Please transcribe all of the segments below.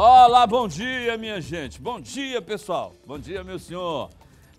Olá, bom dia, minha gente. Bom dia, pessoal. Bom dia, meu senhor.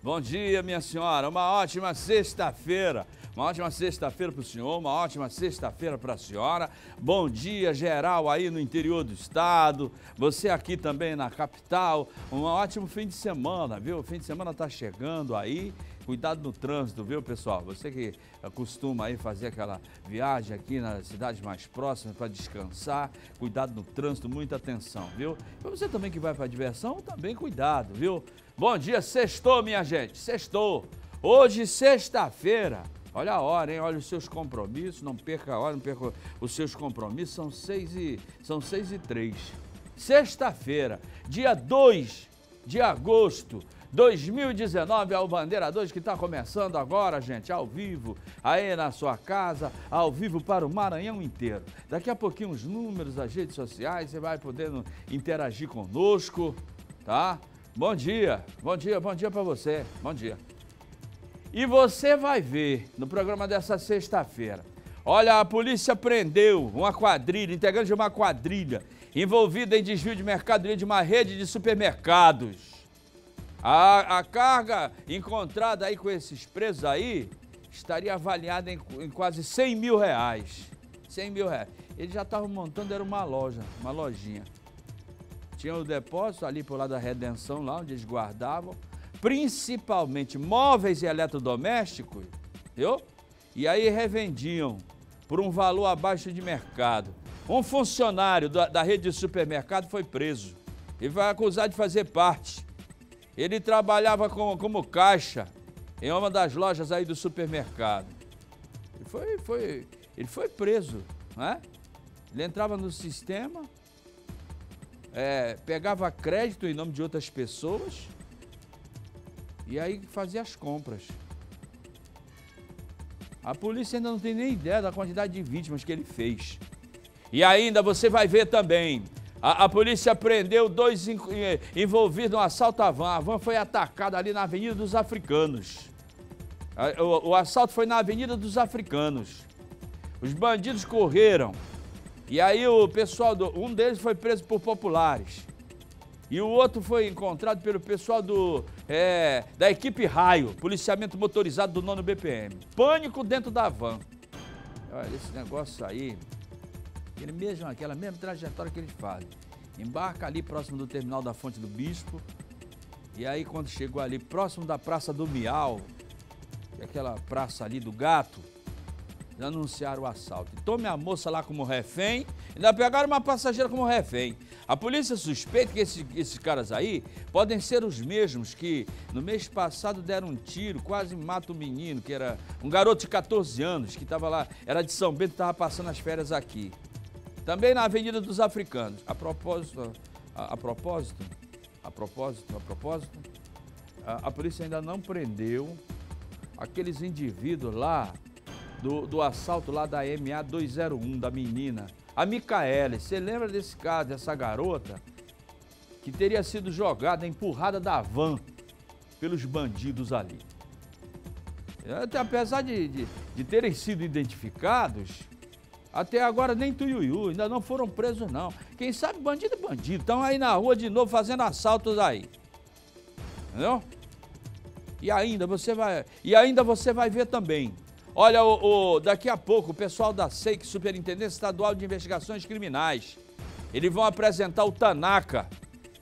Bom dia, minha senhora. Uma ótima sexta-feira. Uma ótima sexta-feira para o senhor, uma ótima sexta-feira para a senhora. Bom dia geral aí no interior do estado, você aqui também na capital. Um ótimo fim de semana, viu? O fim de semana está chegando aí Cuidado no trânsito, viu, pessoal? Você que costuma aí fazer aquela viagem aqui nas cidades mais próximas para descansar, cuidado no trânsito, muita atenção, viu? E você também que vai para diversão, também cuidado, viu? Bom dia, sextou, minha gente, sextou. Hoje, sexta-feira. Olha a hora, hein? Olha os seus compromissos, não perca a hora, não perca os seus compromissos. São seis e, são seis e três. Sexta-feira, dia 2 de agosto 2019 ao Bandeira 2, que está começando agora, gente, ao vivo, aí na sua casa, ao vivo para o Maranhão inteiro. Daqui a pouquinho os números, as redes sociais, você vai podendo interagir conosco, tá? Bom dia, bom dia, bom dia para você, bom dia. E você vai ver no programa dessa sexta-feira. Olha, a polícia prendeu uma quadrilha, integrante de uma quadrilha, envolvida em desvio de mercadoria de uma rede de supermercados. A, a carga encontrada aí com esses presos aí estaria avaliada em, em quase 100 mil reais. 100 mil reais. eles já estavam montando, era uma loja, uma lojinha. Tinha o depósito ali por lá da Redenção, lá onde eles guardavam, principalmente móveis e eletrodomésticos, viu? E aí revendiam por um valor abaixo de mercado. Um funcionário da, da rede de supermercado foi preso e vai acusado de fazer parte ele trabalhava como, como caixa em uma das lojas aí do supermercado. Ele foi, foi, ele foi preso, né? Ele entrava no sistema, é, pegava crédito em nome de outras pessoas e aí fazia as compras. A polícia ainda não tem nem ideia da quantidade de vítimas que ele fez. E ainda você vai ver também a, a, polícia prendeu dois in, eh, envolvidos no assalto à van. A van foi atacada ali na Avenida dos Africanos. A, o, o assalto foi na Avenida dos Africanos. Os bandidos correram. E aí o pessoal, do, um deles foi preso por populares. E o outro foi encontrado pelo pessoal do, é, da equipe Raio, policiamento motorizado do nono BPM. Pânico dentro da van. Olha, esse negócio aí, aquele mesmo, aquela mesma trajetória que eles fazem. Embarca ali próximo do terminal da Fonte do Bispo. E aí quando chegou ali próximo da Praça do Miau, é aquela praça ali do gato, anunciaram o assalto. tome a moça lá como refém, ainda pegaram uma passageira como refém. A polícia suspeita que esse, esses caras aí podem ser os mesmos que no mês passado deram um tiro, quase mata o um menino, que era um garoto de 14 anos, que estava lá, era de São Bento, estava passando as férias aqui. Também na Avenida dos Africanos. A propósito, a, a propósito, a propósito, a propósito, a, a, polícia ainda não prendeu aqueles indivíduos lá do, do assalto lá da MA 201 da menina. A Micaele, você lembra desse caso, dessa garota que teria sido jogada, empurrada da van pelos bandidos ali? Até apesar de, de, de terem sido identificados, até agora nem Tuiuiu, ainda não foram presos não. Quem sabe bandido é bandido. Estão aí na rua de novo fazendo assaltos aí. Entendeu? E ainda você vai, e ainda você vai ver também. Olha, o, o daqui a pouco o pessoal da SEIC, Superintendência Estadual de Investigações Criminais, eles vão apresentar o Tanaka,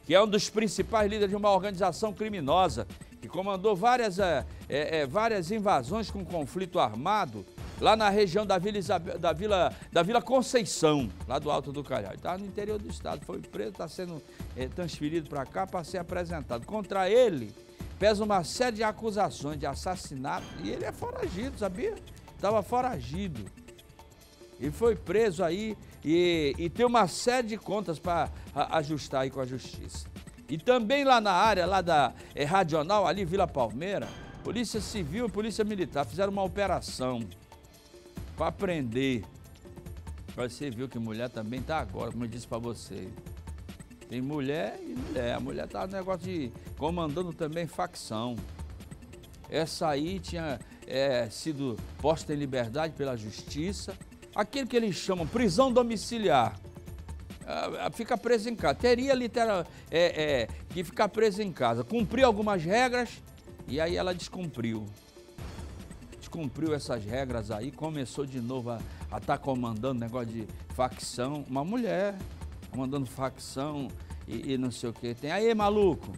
que é um dos principais líderes de uma organização criminosa, que comandou várias, é, é, várias invasões com conflito armado lá na região da Vila, Isabel, da Vila, da Vila Conceição, lá do Alto do Cajá. Tá Estava no interior do estado, foi preso, está sendo é, transferido para cá para ser apresentado. Contra ele, pesa uma série de acusações de assassinato e ele é foragido, sabia? Estava foragido. Ele foi preso aí e, e tem uma série de contas para ajustar aí com a justiça. E também lá na área, lá da é, Radional, ali Vila Palmeira, Polícia Civil e Polícia Militar fizeram uma operação para aprender. Para você ver que mulher também tá agora, como eu disse para você. Tem mulher e mulher. A mulher tá no negócio de comandando também facção. Essa aí tinha é, sido posta em liberdade pela justiça. Aquilo que eles chamam prisão domiciliar. Ah, ah, fica preso em casa. Teria literal, é, é, que ficar preso em casa. Cumpriu algumas regras e aí ela descumpriu descumpriu essas regras aí, começou de novo a estar tá comandando negócio de facção. Uma mulher comandando facção e, e não sei o que. Tem aí, maluco.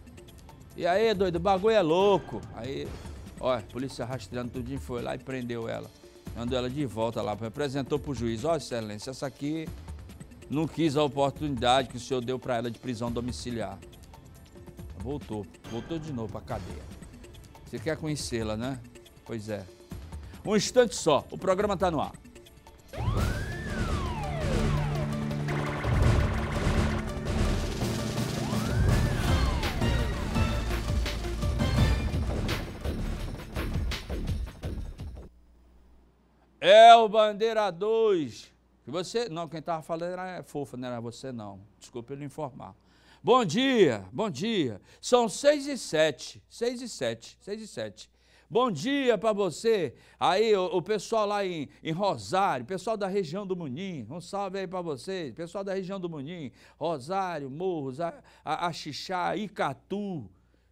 E aí, doido, o bagulho é louco. Aí, olha, a polícia rastreando tudinho foi lá e prendeu ela. Mandou ela de volta lá, apresentou pro juiz, ó, excelência, essa aqui não quis a oportunidade que o senhor deu para ela de prisão domiciliar. Voltou, voltou de novo pra cadeia. Você quer conhecê-la, né? Pois é. Um instante só, o programa está no ar. É o Bandeira 2. Que você. Não, quem estava falando era fofa, não era você, não. Desculpa ele informar. Bom dia, bom dia. São 6 e 7. 6 e 7, 6 e 7. Bom dia para você. Aí, o, o, pessoal lá em, em Rosário, pessoal da região do Munim, um salve aí para vocês. Pessoal da região do Munim, Rosário, Morros, Axixá, Icatu,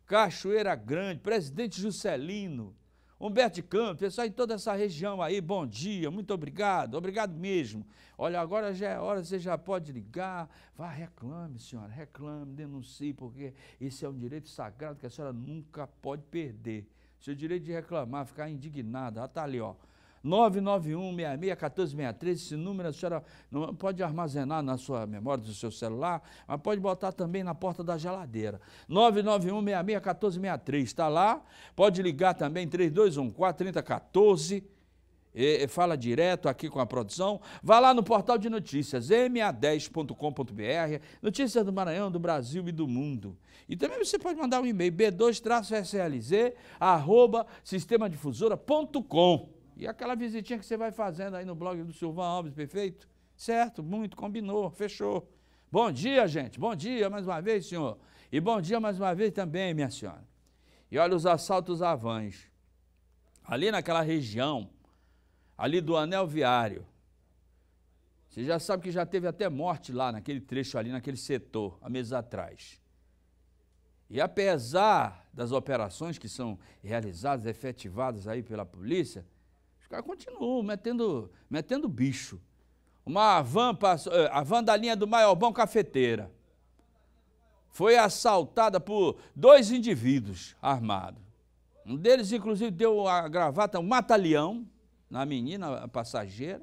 Cachoeira Grande, Presidente Juscelino. Humberto Campos, pessoal em toda essa região aí, bom dia, muito obrigado, obrigado mesmo. Olha, agora já é hora, você já pode ligar, vá, reclame, senhora, reclame, denuncie, porque esse é um direito sagrado que a senhora nunca pode perder. Seu direito de reclamar, ficar indignada, ah, está ali, ó. 991-66-1463, esse número a senhora não pode armazenar na sua memória do seu celular, mas pode botar também na porta da geladeira. 991-66-1463, está lá. Pode ligar também, 3214-3014 e, e fala direto aqui com a produção. Vá lá no portal de notícias, ma10.com.br, notícias do Maranhão, do Brasil e do mundo. E também você pode mandar um e-mail, b2-slz, arroba sistemadifusora.com. E aquela visitinha que você vai fazendo aí no blog do Silvão Alves, perfeito? Certo, muito, combinou, fechou. Bom dia, gente. Bom dia mais uma vez, senhor. E bom dia mais uma vez também, minha senhora. E olha os assaltos a Ali naquela região, ali do anel viário. Você já sabe que já teve até morte lá naquele trecho ali, naquele setor, há meses atrás. E apesar das operações que são realizadas, efetivadas aí pela polícia, os caras continuam metendo, metendo bicho. Uma van, passou, eh, a van da linha do maior bom Cafeteira foi assaltada por dois indivíduos armados. Um deles, inclusive, deu a gravata, um mata-leão, na menina a passageira.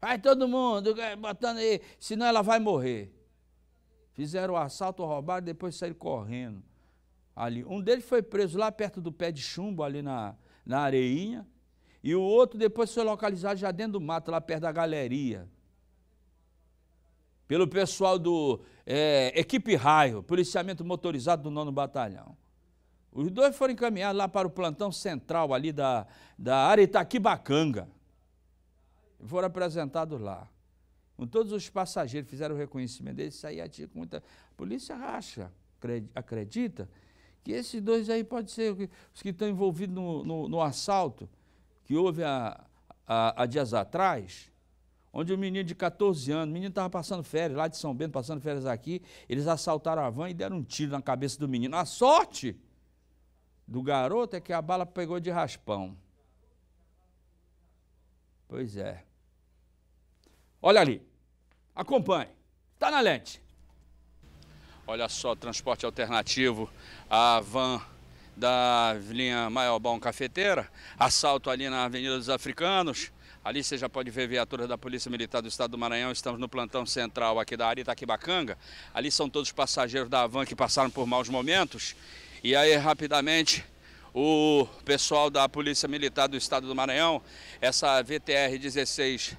Vai todo mundo eh, botando aí, senão ela vai morrer. Fizeram o assalto, roubaram, depois saíram correndo. Ali. Um deles foi preso lá perto do pé de chumbo, ali na, na areinha. E o outro depois foi localizado já dentro do mato, lá perto da galeria. Pelo pessoal do é, Equipe Raio, policiamento motorizado do nono batalhão. Os dois foram encaminhados lá para o plantão central ali da, da área Itaquibacanga. Foram apresentados lá. Com todos os passageiros fizeram o reconhecimento deles, saía é tinha muita. A polícia acha, acredita que esses dois aí podem ser os que estão envolvidos no, no, no assalto que houve há, há, há dias atrás, onde um menino de 14 anos, o menino estava passando férias lá de São Bento, passando férias aqui, eles assaltaram a van e deram um tiro na cabeça do menino. A sorte! do garoto é que a bala pegou de raspão. Pois é. Olha ali. Acompanhe. Está na lente. Olha só, transporte alternativo. A van da linha Maiorbaum Cafeteira. Assalto ali na Avenida dos Africanos. Ali você já pode ver viaturas da Polícia Militar do Estado do Maranhão. Estamos no plantão central aqui da Aritaquibacanga. Ali são todos os passageiros da van que passaram por maus momentos. E aí, rapidamente, o pessoal da Polícia Militar do Estado do Maranhão, essa VTR 16R12,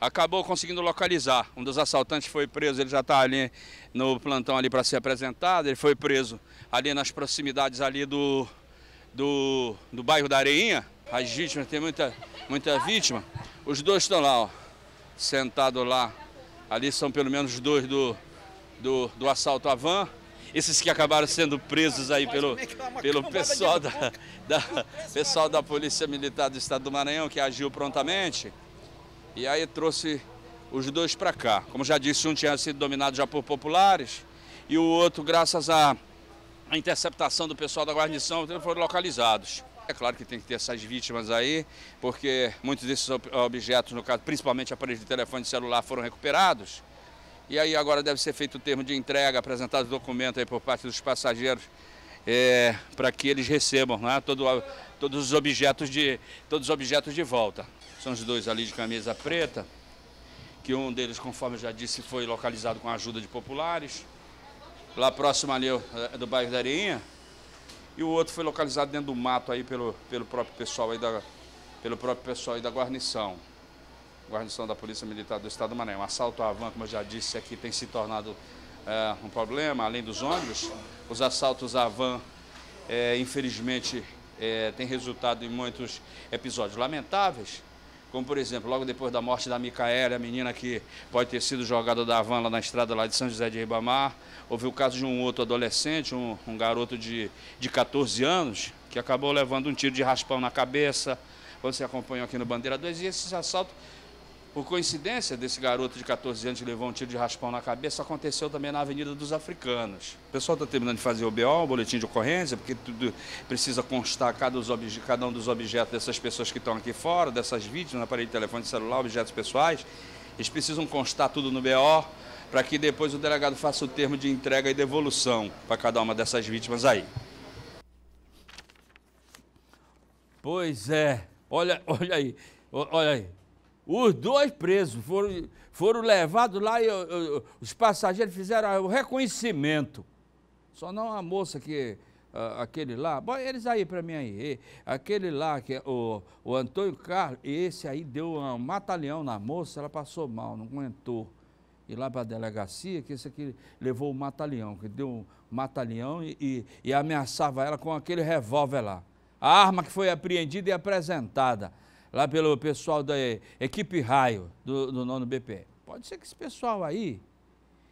acabou conseguindo localizar. Um dos assaltantes foi preso, ele já está ali no plantão ali para ser apresentado, ele foi preso ali nas proximidades ali do, do, do bairro da Areinha. As vítimas, tem muita, muita vítima. Os dois estão lá, ó, sentado lá. Ali são pelo menos dois do, do, do assalto à van esses que acabaram sendo presos aí pelo, é é pelo pessoal da, da, pessoal da Polícia Militar do Estado do Maranhão, que agiu prontamente, e aí trouxe os dois para cá. Como já disse, um tinha sido dominado já por populares, e o outro, graças à interceptação do pessoal da guarnição, foram localizados. É claro que tem que ter essas vítimas aí, porque muitos desses objetos, no caso, principalmente aparelhos de telefone celular, foram recuperados. E aí agora deve ser feito o termo de entrega, apresentado o documento aí por parte dos passageiros é, para que eles recebam né, todo, todos, os objetos de, todos os objetos de volta. São os dois ali de camisa preta, que um deles, conforme eu já disse, foi localizado com a ajuda de populares, lá próximo ali é do bairro da Areinha, e o outro foi localizado dentro do mato aí pelo, pelo próprio pessoal aí da, pelo próprio pessoal aí da guarnição guarnição da Polícia Militar do Estado do Maranhão. Assalto à van, como eu já disse aqui, tem se tornado eh, um problema, além dos ônibus. Os assaltos à van, é, infelizmente, é, têm resultado em muitos episódios lamentáveis, como, por exemplo, logo depois da morte da Micaela, a menina que pode ter sido jogada da van lá na estrada lá de São José de Ribamar, houve o caso de um outro adolescente, um, um garoto de, de 14 anos, que acabou levando um tiro de raspão na cabeça, você acompanhou aqui no Bandeira 2, e esses assaltos por coincidência, desse garoto de 14 anos que levou um tiro de raspão na cabeça, aconteceu também na Avenida dos Africanos. O pessoal está terminando de fazer o BO, o boletim de ocorrência, porque tudo precisa constar cada, cada um dos objetos dessas pessoas que estão aqui fora, dessas vítimas, aparelho de telefone celular, objetos pessoais. Eles precisam constar tudo no BO para que depois o delegado faça o termo de entrega e devolução para cada uma dessas vítimas aí. Pois é, olha, olha aí, olha aí. Os dois presos foram, foram levados lá e eu, eh, eu, eh, os passageiros fizeram o reconhecimento. Só não a moça que. Uh, aquele lá, bom, eles aí para mim aí. Eh, aquele lá, que é o, o Antônio Carlos, esse aí deu um matalhão na moça, ela passou mal, não aguentou. E lá para a delegacia, que esse aqui levou o matalhão, que deu um matalhão e, e, e ameaçava ela com aquele revólver lá. A arma que foi apreendida e apresentada lá pelo pessoal da equipe raio do, do nono BP. Pode ser que esse pessoal aí.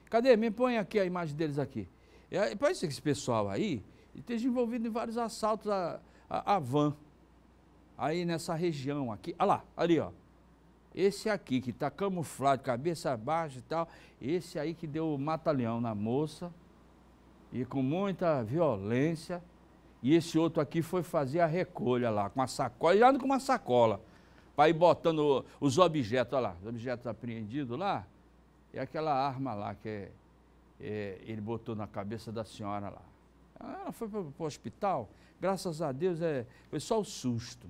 Cadê? Me põe aqui a imagem deles aqui. É, pode ser que esse pessoal aí esteja envolvido em vários assaltos a, a, a van. Aí nessa região aqui. Olha lá, ali, ó. Esse aqui que está camuflado, cabeça baixa e tal. Esse aí que deu o mata-leão na moça. E com muita violência. E esse outro aqui foi fazer a recolha lá, com a sacola, já com uma sacola para ir botando os objetos, olha lá, os objetos apreendidos lá, é aquela arma lá que é, é, ele botou na cabeça da senhora lá. Ah, ela foi para o hospital, graças a Deus, é, foi só o susto.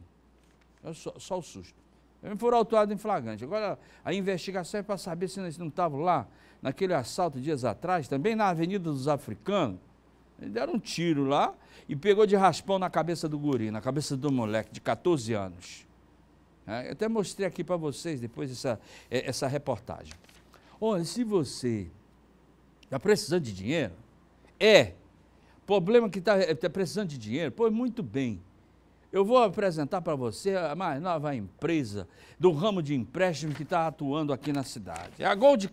É só, só o susto. Eles foram autuados em flagrante. Agora, a investigação é para saber se eles não estavam lá, naquele assalto dias atrás, também na Avenida dos Africanos. Eles deram um tiro lá e pegou de raspão na cabeça do guri, na cabeça do moleque de 14 anos. Né? Eu até mostrei aqui para vocês depois essa, é, essa reportagem. Olha, se você está precisando de dinheiro, é problema que está é, tá precisando de dinheiro, pois muito bem. Eu vou apresentar para você a mais nova empresa do ramo de empréstimo que está atuando aqui na cidade. É a Gold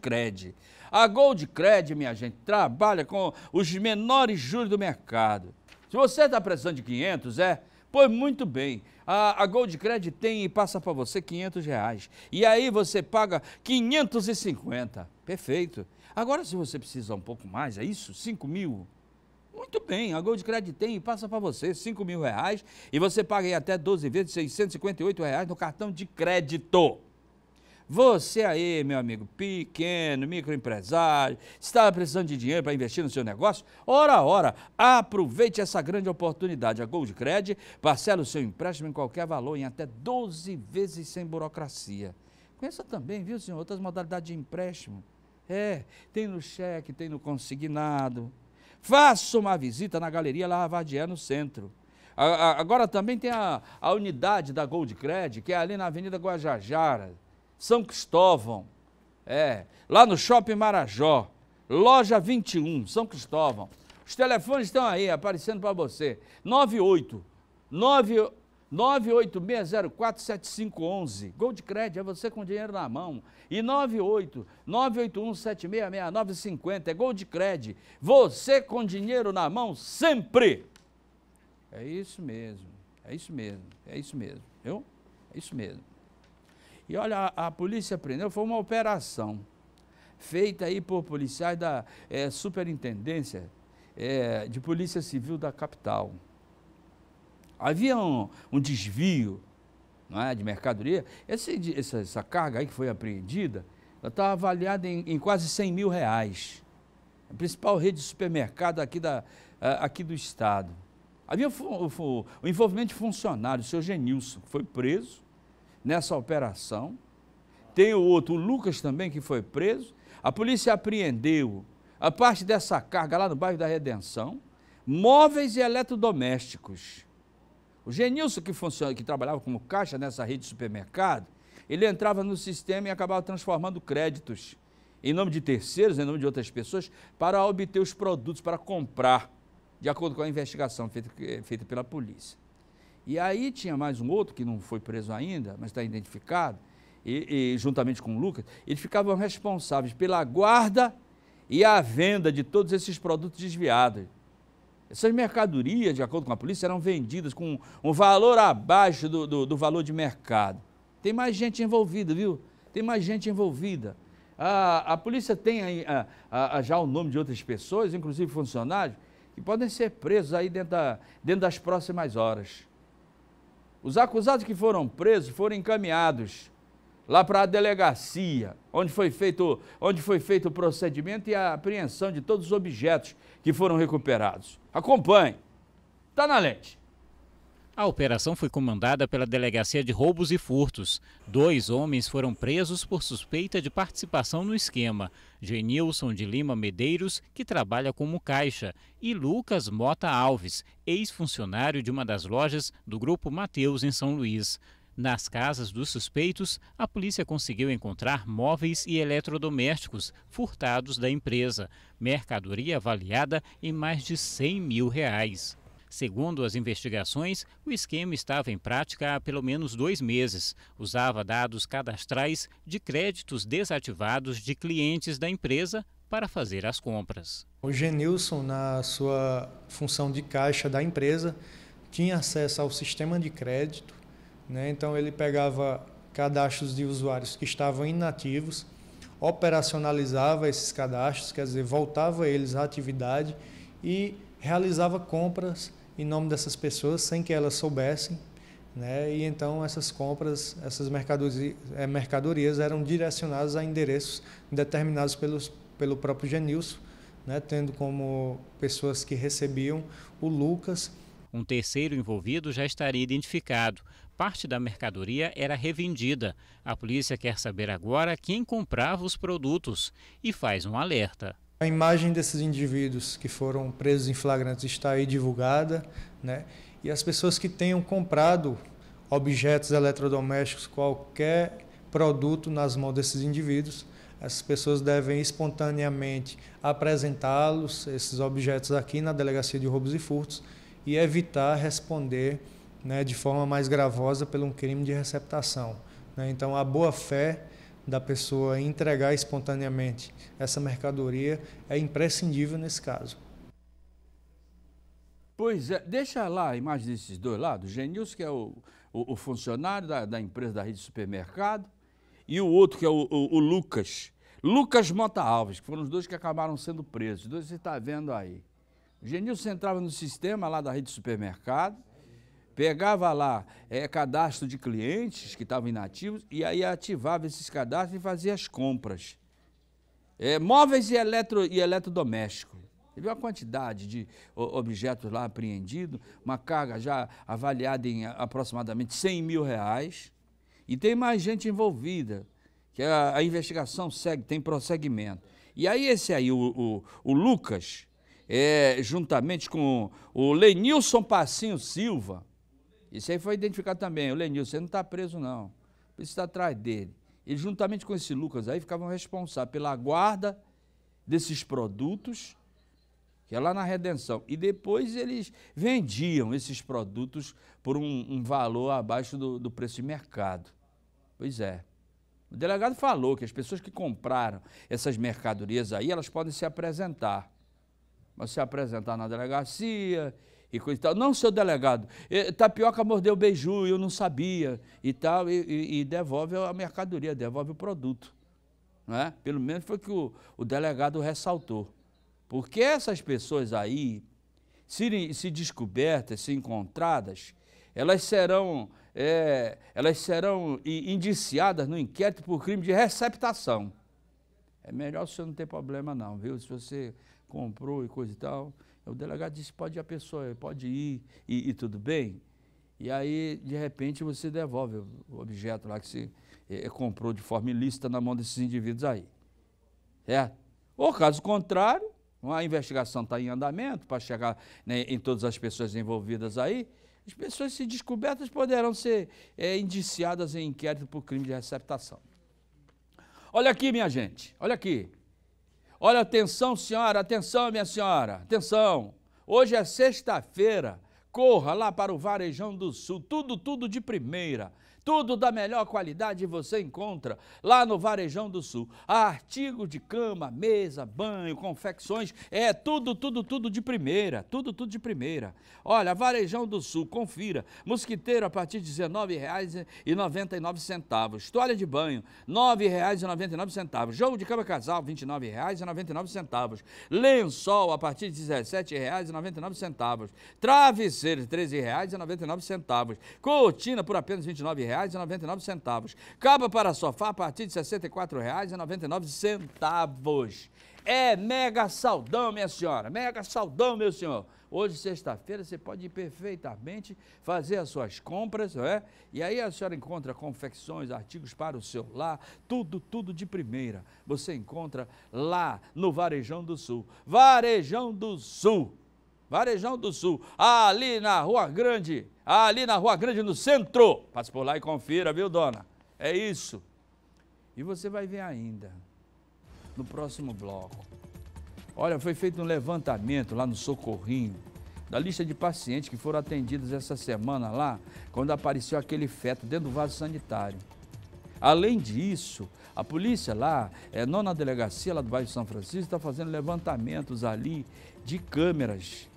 A Gold minha gente, trabalha com os menores juros do mercado. Se você está precisando de 500, é, Pois muito bem, a, a Gold Credit tem e passa para você 500 reais. E aí você paga 550. Perfeito. Agora, se você precisa um pouco mais, é isso? 5 mil? Muito bem, a Gold Credit tem e passa para você 5 mil reais e você paga aí até 12 vezes 658 reais no cartão de crédito. Você aí, meu amigo, pequeno, microempresário, está precisando de dinheiro para investir no seu negócio? Ora, ora, aproveite essa grande oportunidade. A Gold Credit parcela o seu empréstimo em qualquer valor, em até 12 vezes sem burocracia. Conheça também, viu, senhor, outras modalidades de empréstimo. É, tem no cheque, tem no consignado. Faça uma visita na Galeria Lavadier, no centro. A, a, agora também tem a, a unidade da Gold Credit, que é ali na Avenida Guajajara são Cristóvão, é, lá no Shopping Marajó, Loja 21, São Cristóvão. Os telefones estão aí aparecendo para você. 98 98604 986047511. Gol de é você com dinheiro na mão. E 98 981766950 é Gold Credit Você com dinheiro na mão sempre. É isso mesmo. É isso mesmo. É isso mesmo. Viu? É isso mesmo. E olha, a, a polícia prendeu, foi uma operação feita aí por policiais da é, Superintendência é, de Polícia Civil da capital. Havia um, um desvio é, de mercadoria. Esse, essa, essa, carga aí que foi apreendida, ela estava tá avaliada em, em, quase 100 mil reais. A principal rede de supermercado aqui, da, aqui do estado. Havia o, o, o envolvimento de funcionários, o senhor Genilson, que foi preso nessa operação. Tem o outro, o Lucas também, que foi preso. A polícia apreendeu a parte dessa carga lá no bairro da Redenção, móveis e eletrodomésticos. O Genilson, que, funciona, que trabalhava como caixa nessa rede de supermercado, ele entrava no sistema e acabava transformando créditos em nome de terceiros, em nome de outras pessoas, para obter os produtos para comprar, de acordo com a investigação feita, eh, feita pela polícia. E aí tinha mais um outro que não foi preso ainda, mas está identificado, e, e, juntamente com o Lucas, eles ficavam responsáveis pela guarda e a venda de todos esses produtos desviados. Essas mercadorias, de acordo com a polícia, eram vendidas com um valor abaixo do, do, do valor de mercado. Tem mais gente envolvida, viu? Tem mais gente envolvida. A, a polícia tem a, a, já o nome de outras pessoas, inclusive funcionários, que podem ser presos aí dentro, da, dentro das próximas horas. Os acusados que foram presos foram encaminhados lá para a delegacia, onde foi, feito, onde foi feito o procedimento e a apreensão de todos os objetos que foram recuperados. Acompanhe. Está na lente. A operação foi comandada pela Delegacia de Roubos e Furtos. Dois homens foram presos por suspeita de participação no esquema: Genilson de Lima Medeiros, que trabalha como caixa, e Lucas Mota Alves, ex-funcionário de uma das lojas do Grupo Mateus em São Luís. Nas casas dos suspeitos, a polícia conseguiu encontrar móveis e eletrodomésticos furtados da empresa, mercadoria avaliada em mais de 100 mil reais. Segundo as investigações, o esquema estava em prática há pelo menos dois meses. Usava dados cadastrais de créditos desativados de clientes da empresa para fazer as compras. O Genilson, na sua função de caixa da empresa, tinha acesso ao sistema de crédito, né? então ele pegava cadastros de usuários que estavam inativos, operacionalizava esses cadastros, quer dizer, voltava eles à atividade e realizava compras em nome dessas pessoas sem que elas soubessem. Né? E então essas compras, essas mercadorias, eh, mercadorias eram direcionadas a endereços determinados pelos, pelo próprio Genilson, né? tendo como pessoas que recebiam o Lucas. Um terceiro envolvido já estaria identificado. Parte da mercadoria era revendida. A polícia quer saber agora quem comprava os produtos e faz um alerta. A imagem desses indivíduos que foram presos em flagrantes está aí divulgada, né? E as pessoas que tenham comprado objetos eletrodomésticos, qualquer produto nas mãos desses indivíduos, essas pessoas devem espontaneamente apresentá-los, esses objetos aqui na delegacia de roubos e furtos e evitar responder né, de forma mais gravosa pelo um crime de receptação. Né? Então, a boa-fé da pessoa entregar espontaneamente essa mercadoria é imprescindível nesse caso. Pois é, deixa lá a imagem desses dois lados, Genilson, que é o, o, o funcionário da, da, empresa da rede de supermercado, e o outro que é o, o, o Lucas, Lucas Mota Alves, que foram os dois que acabaram sendo presos, os dois você está vendo aí. O Genilson entrava no sistema lá da rede de supermercado, pegava lá é, cadastro de clientes que estavam inativos e aí ativava esses cadastros e fazia as compras. É, móveis e, eletro, e eletrodoméstico. Teve uma quantidade de objetos lá apreendidos, uma carga já avaliada em aproximadamente 100 mil reais. E tem mais gente envolvida, que a, a investigação segue, tem prosseguimento. E aí esse aí, o, o, o Lucas, é, juntamente com o Lenilson Passinho Silva, isso aí foi identificado também. O Lenil, você não está preso, não. Por isso está atrás dele. E juntamente com esse Lucas aí ficavam responsáveis pela guarda desses produtos, que é lá na Redenção. E depois eles vendiam esses produtos por um, um valor abaixo do, do preço de mercado. Pois é. O delegado falou que as pessoas que compraram essas mercadorias aí, elas podem se apresentar. Mas se apresentar na delegacia e coisa e tal. Não, seu delegado, tapioca mordeu beiju, eu não sabia e tal, e, e, e devolve a mercadoria, devolve o produto. Né? Pelo menos foi o que o, o delegado ressaltou. Porque essas pessoas aí, se, se descobertas, se encontradas, elas serão, é, elas serão indiciadas no inquérito por crime de receptação. É melhor o senhor não ter problema não, viu? Se você comprou e coisa e tal. O delegado disse, pode ir a pessoa, pode ir, e, e tudo bem? E aí, de repente, você devolve o objeto lá que você é, é, comprou de forma ilícita na mão desses indivíduos aí. Certo? Ou caso contrário, a investigação está em andamento para chegar né, em todas as pessoas envolvidas aí. As pessoas, se descobertas, poderão ser é, indiciadas em inquérito por crime de receptação. Olha aqui, minha gente, olha aqui. Olha, atenção, senhora, atenção, minha senhora, atenção. Hoje é sexta-feira. Corra lá para o Varejão do Sul, tudo, tudo de primeira. Tudo da melhor qualidade você encontra lá no Varejão do Sul. Artigo de cama, mesa, banho, confecções, é tudo, tudo, tudo de primeira, tudo, tudo de primeira. Olha, Varejão do Sul, confira. Mosquiteiro a partir de R$19,99. Toalha de banho, R$ 9,99. Jogo de cama casal, R$ 29,99. Lençol a partir de R$ 17,99. Travesseiro, R$ 13,99. Cortina por apenas R$ 69,99. Caba para sofá a partir de R$ 64,99. É mega saudão, minha senhora, mega saudão, meu senhor. Hoje, sexta-feira, você pode ir perfeitamente fazer as suas compras, não é? E aí a senhora encontra confecções, artigos para o seu lar, tudo, tudo de primeira. Você encontra lá no Varejão do Sul. Varejão do Sul Varejão do Sul, ali na Rua Grande, ali na Rua Grande, no centro. Passe por lá e confira, viu, dona? É isso. E você vai ver ainda, no próximo bloco. Olha, foi feito um levantamento lá no Socorrinho, da lista de pacientes que foram atendidos essa semana lá, quando apareceu aquele feto dentro do vaso sanitário. Além disso, a polícia lá, é, não na delegacia lá do bairro de São Francisco, está fazendo levantamentos ali de câmeras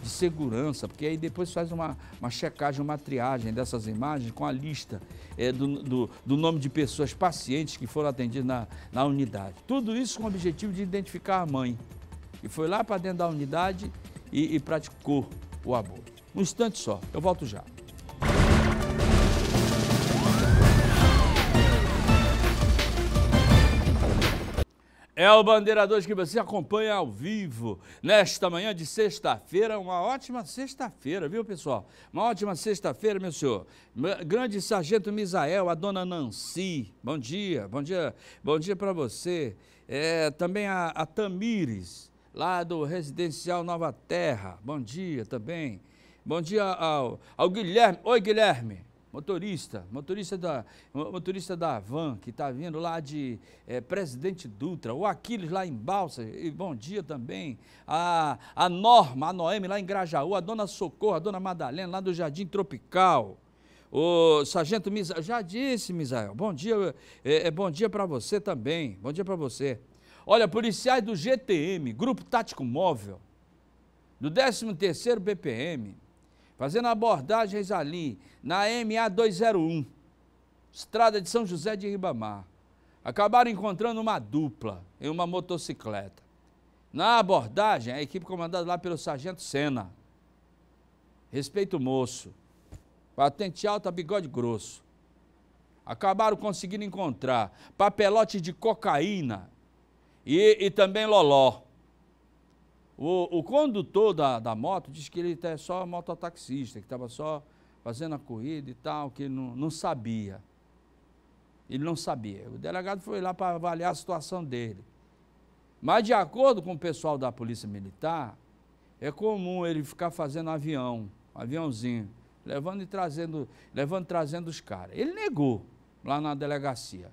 de segurança, porque aí depois faz uma, uma checagem, uma triagem dessas imagens com a lista é, do, do, do, nome de pessoas pacientes que foram atendidas na, na unidade. Tudo isso com o objetivo de identificar a mãe, que foi lá para dentro da unidade e, e praticou o aborto. Um instante só, eu volto já. É o Bandeiradores que você acompanha ao vivo nesta manhã de sexta-feira. Uma ótima sexta-feira, viu, pessoal? Uma ótima sexta-feira, meu senhor. Grande Sargento Misael, a dona Nancy. Bom dia, bom dia, bom dia para você. É, também a, a Tamires, lá do Residencial Nova Terra. Bom dia também. Bom dia ao, ao Guilherme. Oi, Guilherme motorista, motorista da, motorista da van que está vindo lá de é, Presidente Dutra, o Aquiles lá em Balsa, e bom dia também, a, a Norma, a Noemi lá em Grajaú, a Dona Socorro, a Dona Madalena lá do Jardim Tropical. O Sargento Misael, já disse, Misael, bom dia, é, é bom dia para você também, bom dia para você. Olha, policiais do GTM, Grupo Tático Móvel, do 13º BPM, fazendo abordagens ali na MA 201, estrada de São José de Ribamar. Acabaram encontrando uma dupla em uma motocicleta. Na abordagem, a equipe comandada lá pelo sargento Senna. Respeito moço. Patente alta, bigode grosso. Acabaram conseguindo encontrar papelote de cocaína e, e também loló. O, o condutor da, da, moto disse que ele é só mototaxista, que estava só fazendo a corrida e tal, que ele não, não sabia. Ele não sabia. O delegado foi lá para avaliar a situação dele. Mas, de acordo com o pessoal da Polícia Militar, é comum ele ficar fazendo avião, aviãozinho, levando e trazendo, levando e trazendo os caras. Ele negou lá na delegacia.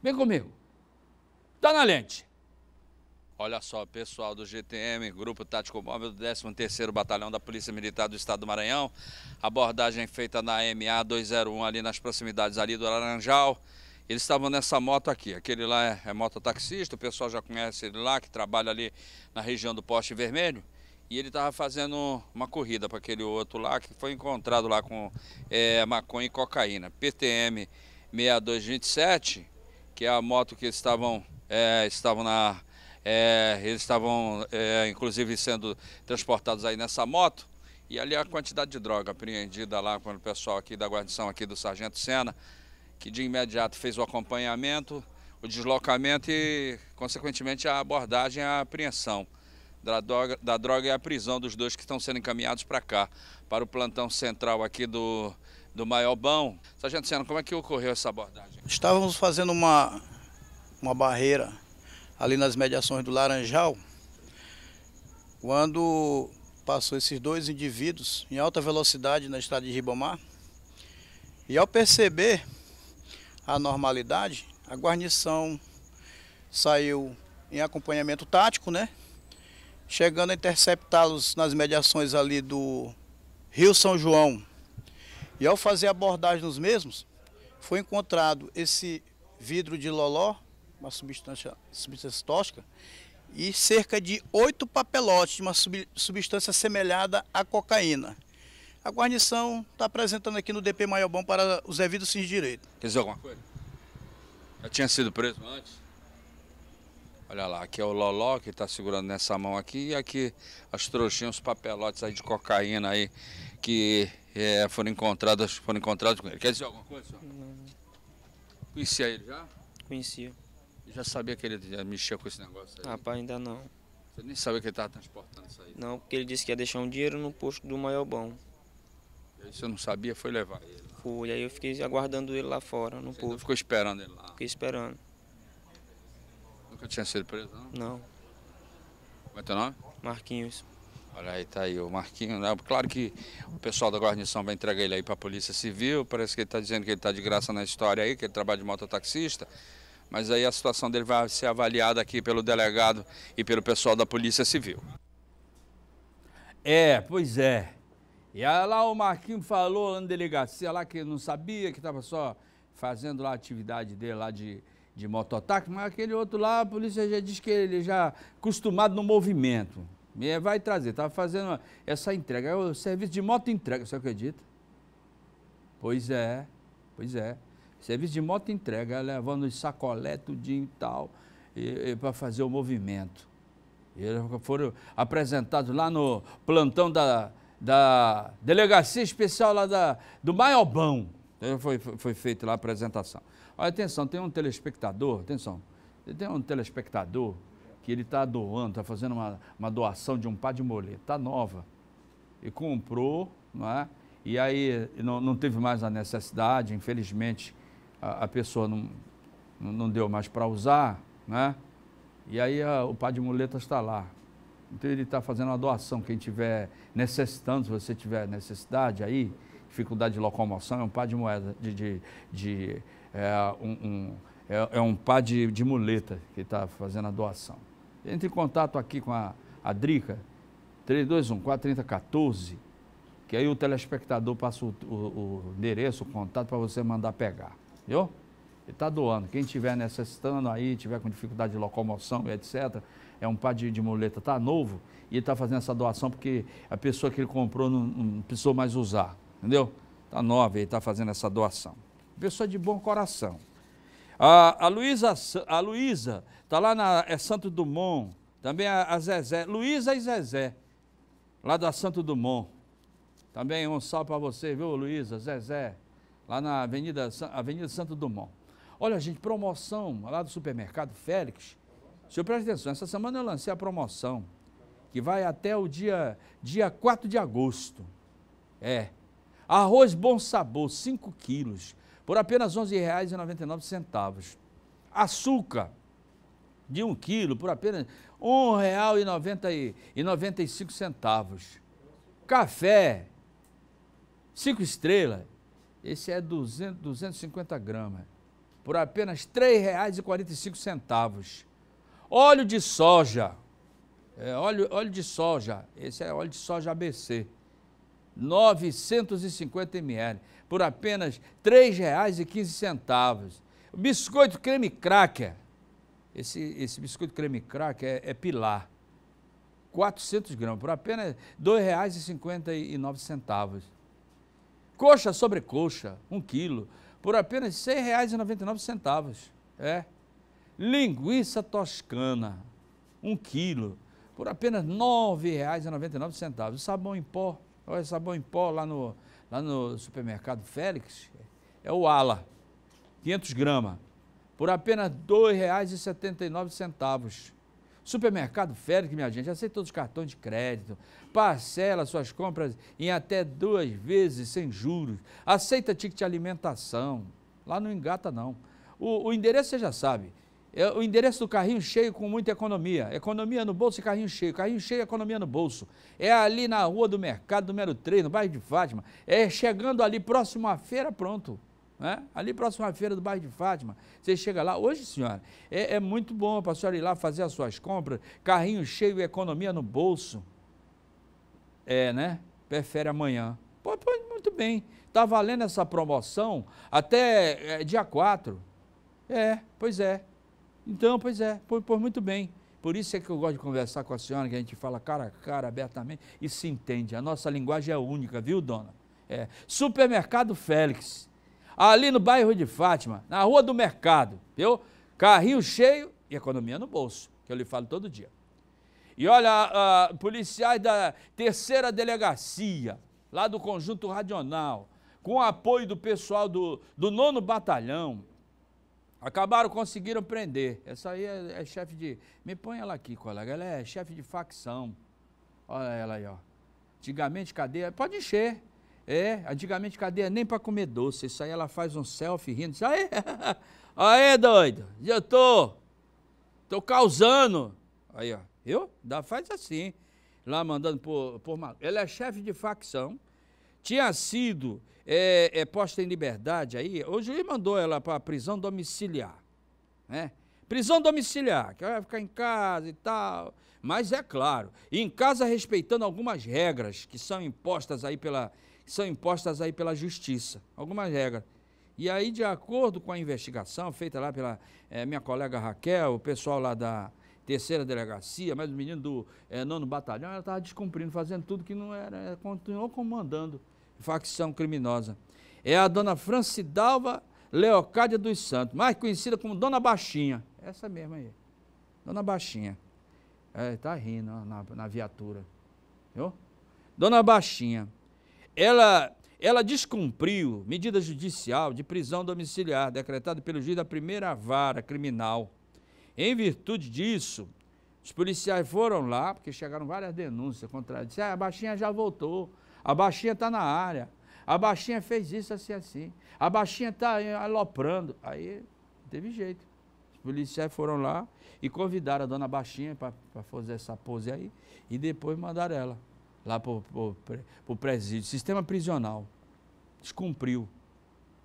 Vem comigo. Tá na lente. Olha só, pessoal do GTM, Grupo Tático Móvel do 13º Batalhão da Polícia Militar do Estado do Maranhão. Abordagem feita na MA 201 ali nas proximidades ali do Laranjal. Eles estavam nessa moto aqui. Aquele lá é, é mototaxista, o pessoal já conhece ele lá, que trabalha ali na região do Poste Vermelho. E ele estava fazendo uma corrida para aquele outro lá, que foi encontrado lá com é, maconha e cocaína. PTM 6227, que é a moto que eles estavam, é, estavam na é, eles estavam, é, inclusive, sendo transportados aí nessa moto. E ali a quantidade de droga apreendida lá pelo pessoal aqui da guarnição aqui do Sargento Sena, que de imediato fez o acompanhamento, o deslocamento e, consequentemente, a abordagem e a apreensão da droga, da droga e a prisão dos dois que estão sendo encaminhados para cá, para o plantão central aqui do, do Maiobão. Sargento Sena, como é que ocorreu essa abordagem? Estávamos fazendo uma, uma barreira ali nas mediações do Laranjal, quando passou esses dois indivíduos em alta velocidade na estrada de Ribamar. E ao perceber a normalidade, a guarnição saiu em acompanhamento tático, né? Chegando a interceptá-los nas mediações ali do Rio São João. E ao fazer abordagem nos mesmos, foi encontrado esse vidro de loló uma substância, substância tóxica, e cerca de oito papelotes de uma sub, substância semelhada à cocaína. A guarnição está apresentando aqui no DP Maiobão para os devidos fins direito. Quer dizer alguma coisa? Já tinha sido preso antes? Olha lá, aqui é o Loló que está segurando nessa mão aqui e aqui as trouxinhas, os papelotes aí de cocaína aí que é, foram encontrados foram encontrados com ele. Quer dizer alguma coisa, senhor? Não. Conhecia ele já? Conhecia. Já sabia que ele ia mexer com esse negócio aí? Rapaz, ainda não. Você nem sabia que ele estava transportando isso aí? Não, porque ele disse que ia deixar um dinheiro no posto do maior E aí você não sabia, foi levar ele? Lá. Fui, aí eu fiquei aguardando ele lá fora, no você posto. ficou esperando ele lá? Fiquei esperando. Nunca tinha sido preso, não? Não. Como é teu nome? Marquinhos. Olha aí, tá aí o Marquinho, né? Claro que o pessoal da guarnição vai entregar ele aí para a Polícia Civil, parece que ele está dizendo que ele está de graça na história aí, que ele trabalha de mototaxista mas aí a situação dele vai ser avaliada aqui pelo delegado e pelo pessoal da Polícia Civil. É, pois é. E aí lá o Marquinho falou na delegacia lá que não sabia, que estava só fazendo lá a atividade dele lá de, de mototáxi, mas aquele outro lá, a polícia já diz que ele já acostumado no movimento. E vai trazer, estava fazendo essa entrega, é o serviço de moto entrega, você acredita? Pois é, pois é. Serviço de moto entrega, levando sacolé tudinho e tal, e, e para fazer o movimento. E eles foram apresentados lá no plantão da, da delegacia especial lá da, do Maiobão. Então, foi, foi, foi feita lá a apresentação. Olha, atenção, tem um telespectador, atenção, tem um telespectador que ele está doando, está fazendo uma, uma doação de um par de moleta tá nova. E comprou, não é? E aí não, não teve mais a necessidade, infelizmente a, a pessoa não, não deu mais para usar, né? E aí a, o pá de muletas está lá. Então ele está fazendo uma doação. Quem tiver necessitando, se você tiver necessidade aí, dificuldade de locomoção, é um par de moeda, de, de, de é, um, um é, é, um par de, de muleta que está fazendo a doação. Entre em contato aqui com a, a Drica, 321-430-14, que aí o telespectador passa o, o, o endereço, o contato para você mandar pegar. Viu? Ele está doando. Quem estiver necessitando aí, tiver com dificuldade de locomoção e etc., é um par de, de muleta, está novo, e está fazendo essa doação porque a pessoa que ele comprou não, não precisou mais usar. Entendeu? Está nova e está fazendo essa doação. Pessoa de bom coração. A, a Luísa a está lá na é Santo Dumont, também a, a Zezé, Luísa e Zezé, lá da Santo Dumont. Também um salve para você, viu, Luísa, Zezé, lá na Avenida, Avenida Santo Dumont. Olha, gente, promoção lá do supermercado Félix. O senhor presta atenção, essa semana eu lancei a promoção, que vai até o dia, dia 4 de agosto. É. Arroz Bom Sabor, 5 quilos, por apenas R$ 11,99. Açúcar, de 1 um quilo, por apenas R$ 1,95. Café, 5 estrelas, esse é 200, 250 gramas, por apenas R$ 3,45. Óleo de soja, é, óleo, óleo de soja, esse é óleo de soja ABC, 950 ml, por apenas R$ 3,15. Biscoito creme cracker, esse, esse biscoito creme cracker é, é pilar, 400 gramas, por apenas R$ 2,59. Coxa sobre coxa, um quilo, por apenas R$ 6,99. É. Linguiça toscana, um quilo, por apenas R$ 9,99. Sabão em pó, olha sabão em pó lá no, lá no supermercado Félix, é o Ala, 500 gramas, por apenas R$ 2,79. Supermercado Férico, minha gente, aceitou os cartões de crédito, parcela suas compras em até duas vezes sem juros, aceita ticket de alimentação, lá não engata não. O, o endereço você já sabe, é o endereço do carrinho cheio com muita economia. Economia no bolso e carrinho cheio. Carrinho cheio, economia no bolso. É ali na rua do mercado, número 3, no bairro de Fátima. É chegando ali próximo à feira, pronto. Né? Ali próximo à feira do bairro de Fátima, você chega lá, hoje senhora, é, é muito bom para a senhora ir lá fazer as suas compras, carrinho cheio e economia no bolso. É, né? Prefere amanhã. Pô, pô, muito bem, está valendo essa promoção até é, dia 4. É, pois é. Então, pois é, pois, pois muito bem. Por isso é que eu gosto de conversar com a senhora, que a gente fala cara a cara, abertamente, e se entende. A nossa linguagem é única, viu, dona? É. Supermercado Félix ali no bairro de Fátima, na Rua do Mercado, viu? Carrinho cheio e economia no bolso, que eu lhe falo todo dia. E olha, uh, policiais da terceira delegacia, lá do Conjunto Radional, com o apoio do pessoal do, do nono batalhão, acabaram, conseguiram prender. Essa aí é, é chefe de. Me põe ela aqui, colega. Ela é chefe de facção. Olha ela aí, ó. Antigamente cadeia. Pode encher. É, antigamente cadeia nem para comer doce. Isso aí ela faz um selfie rindo. Isso aí, aí doido, eu tô, tô causando. Aí, ó, eu? Dá, faz assim. Lá mandando por, por mal. Ela é chefe de facção. Tinha sido é, é, posta em liberdade aí. Hoje ele mandou ela para prisão domiciliar. Né? Prisão domiciliar, que ela vai ficar em casa e tal. Mas é claro, em casa respeitando algumas regras que são impostas aí pela são impostas aí pela justiça, algumas regras. E aí, de acordo com a investigação feita lá pela é, minha colega Raquel, o pessoal lá da terceira delegacia, mas o menino do é, nono batalhão, ela estava descumprindo, fazendo tudo que não era, eh, continuou comandando facção criminosa. É a dona Francidalva Leocádia dos Santos, mais conhecida como Dona Baixinha. Essa mesma aí. Dona Baixinha. É, tá rindo ó, na, na viatura. Viu? Dona Baixinha ela, ela descumpriu medida judicial de prisão domiciliar decretada pelo juiz da primeira vara criminal. Em virtude disso, os policiais foram lá, porque chegaram várias denúncias contra ela. Ah, a baixinha já voltou, a baixinha está na área, a baixinha fez isso assim, assim, a baixinha está aloprando. Aí não teve jeito. Os policiais foram lá e convidaram a dona Baixinha para fazer essa pose aí e depois mandaram ela lá para o presídio. Sistema prisional. Descumpriu.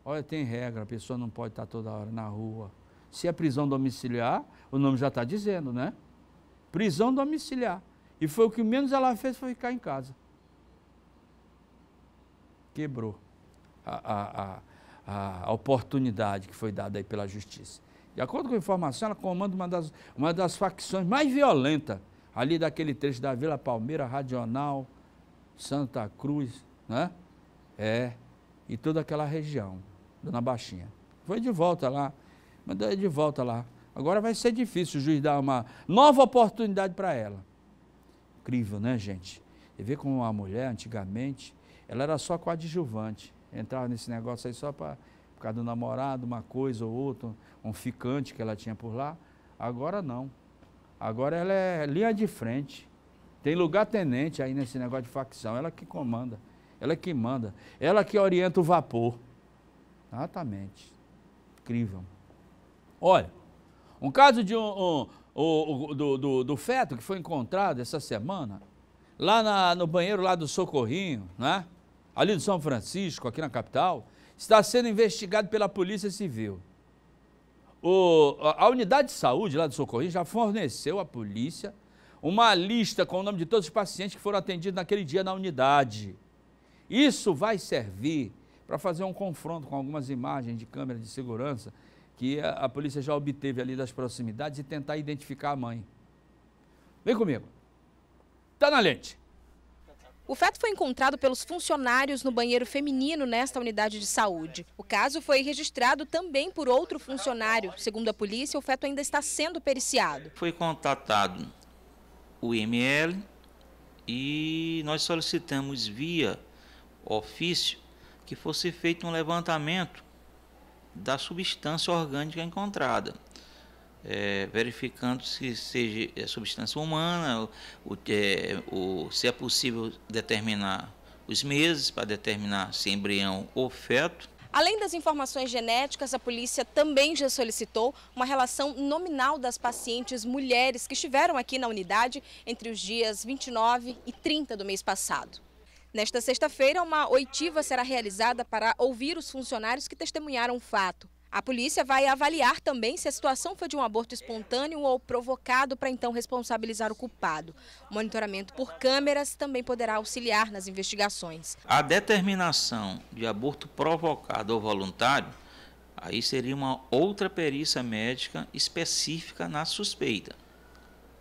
Olha, tem regra, a pessoa não pode estar toda hora na rua. Se é prisão domiciliar, o nome já está dizendo, né? Prisão domiciliar. E foi o que menos ela fez foi ficar em casa. Quebrou a, a, a, a oportunidade que foi dada aí pela justiça. De acordo com a informação, ela comanda uma das, uma das facções mais violentas ali daquele trecho da Vila Palmeira, Radional, Santa Cruz, né? É, e toda aquela região, na Baixinha. Foi de volta lá, mandou é de volta lá. Agora vai ser difícil o juiz dar uma nova oportunidade para ela. Incrível, né, gente? E ver como uma mulher, antigamente, ela era só coadjuvante. Entrava nesse negócio aí só para por causa do namorado, uma coisa ou outra, um ficante que ela tinha por lá. Agora não. Agora ela é linha de frente. Tem lugar tenente aí nesse negócio de facção. Ela que comanda. Ela é que manda. Ela que orienta o vapor. Exatamente. Incrível. Olha, um caso de um, um, um, um do, do, do, feto que foi encontrado essa semana, lá na, no banheiro lá do Socorrinho, né? ali do São Francisco, aqui na capital, está sendo investigado pela Polícia Civil. O, a, unidade de saúde lá do Socorrinho já forneceu à polícia uma lista com o nome de todos os pacientes que foram atendidos naquele dia na unidade. Isso vai servir para fazer um confronto com algumas imagens de câmera de segurança que a, a polícia já obteve ali das proximidades e tentar identificar a mãe. Vem comigo. Está na lente. O feto foi encontrado pelos funcionários no banheiro feminino nesta unidade de saúde. O caso foi registrado também por outro funcionário. Segundo a polícia, o feto ainda está sendo periciado. Foi contatado o IML e nós solicitamos via ofício que fosse feito um levantamento da substância orgânica encontrada é, verificando se seja é, substância humana, o, é, o, se é possível determinar os meses para determinar se é embrião ou feto. Além das informações genéticas, a polícia também já solicitou uma relação nominal das pacientes mulheres que estiveram aqui na unidade entre os dias 29 e 30 do mês passado. Nesta sexta-feira, uma oitiva será realizada para ouvir os funcionários que testemunharam o fato. A polícia vai avaliar também se a situação foi de um aborto espontâneo ou provocado para então responsabilizar o culpado. O monitoramento por câmeras também poderá auxiliar nas investigações. A determinação de aborto provocado ou voluntário, aí seria uma outra perícia médica específica na suspeita,